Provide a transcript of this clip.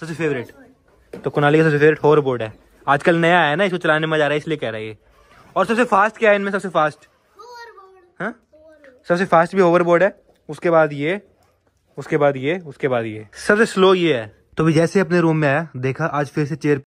सबसे फेवरेट तो कुनाली का सबसे फेवरेट हॉर बोर्ड है आजकल नया है ना इसको चलाने में मजा आ रहा है इसलिए कह रहा है ये और सबसे फास्ट क्या है इनमें सबसे फास्ट हाँ? सबसे फास्ट भी ओवर बोर्ड है उसके बाद ये उसके बाद ये उसके बाद ये सबसे स्लो ये है तो भी जैसे अपने रूम में आया देखा आज फिर से चेयर